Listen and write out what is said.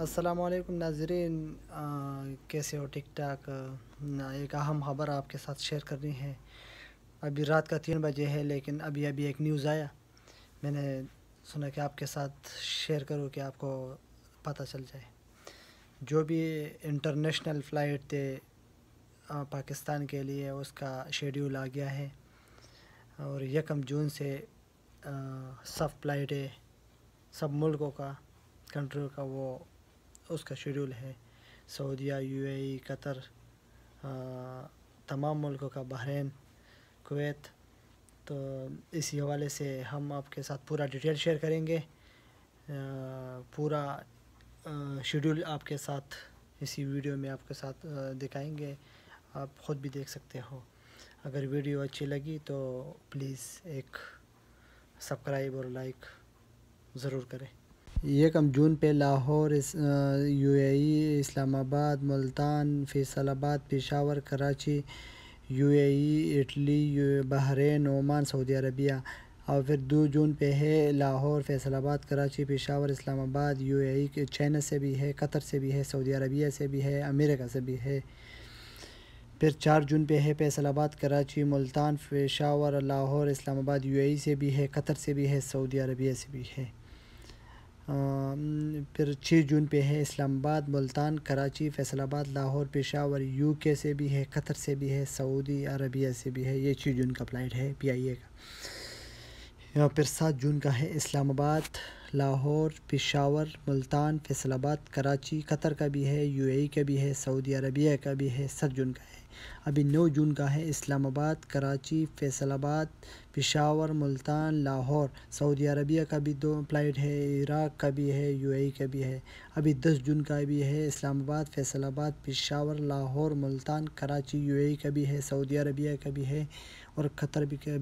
असलकम नाजरीन कैसे हो ठीक ठाक एक अहम ख़बर आपके साथ शेयर करनी है अभी रात का तीन बजे है लेकिन अभी अभी एक न्यूज़ आया मैंने सुना कि आपके साथ शेयर करूँ कि आपको पता चल जाए जो भी इंटरनेशनल फ़्लाइट थे पाकिस्तान के लिए उसका शेड्यूल आ गया है और यकम जून से सब फ़्लाइटें सब मुल्कों का कंट्रियों का वो उसका शेड्यूल है सऊदीया यूएई e, कतर तमाम मुल्कों का बहरीन कुवैत तो इसी हवाले से हम आपके साथ पूरा डिटेल शेयर करेंगे आ, पूरा शेड्यूल आपके साथ इसी वीडियो में आपके साथ दिखाएंगे आप ख़ुद भी देख सकते हो अगर वीडियो अच्छी लगी तो प्लीज़ एक सब्सक्राइब और लाइक ज़रूर करें यकम जून पे लाहौर इस, UAE Islamabad Multan Faisalabad Peshawar Karachi UAE Italy Bahrain Oman Saudi Arabia और फिर दो जून पे है लाहौर फैसलाबाद कराची पेशावर इस्लामाबाद यूएई चाइना से भी है कतर से भी है सऊदी अरबिया से भी है अमेरिका से भी है फिर चार जून पे है फैसलाबाद कराची मुल्तान पेशावर लाहौर इस्लामाबाद यूएई से भी है कतर से भी है सऊदी अरबिया से भी है फिर छः जून पे है इस्लामाबाद मुल्तान कराची फैसलाबाद लाहौर पेशावर यूके से भी है कतर से भी है सऊदी अरबिया से भी है ये छः जून का फ्लाइट है पी आई ए का यहाँ पर सात जून का है इस्लामाबाद लाहौर पिशावर मुल्तान फैसलाबाद कराची कतर का भी है यूएई का भी है सऊदी अरबिया का भी है सात जून का है अभी नौ जून का है इस्लामाबाद कराची फैसलाबाद पिशावर मुल्तान लाहौर सऊदी अरबिया का भी दो फ्लाइट है इराक का भी है यूएई का भी है अभी दस जून का भी है इस्लामाबाद फैसलाबाद पिशावर लाहौर मुल्तान कराची यूएई का भी है सऊदी अरबिया का भी है और कतर भी का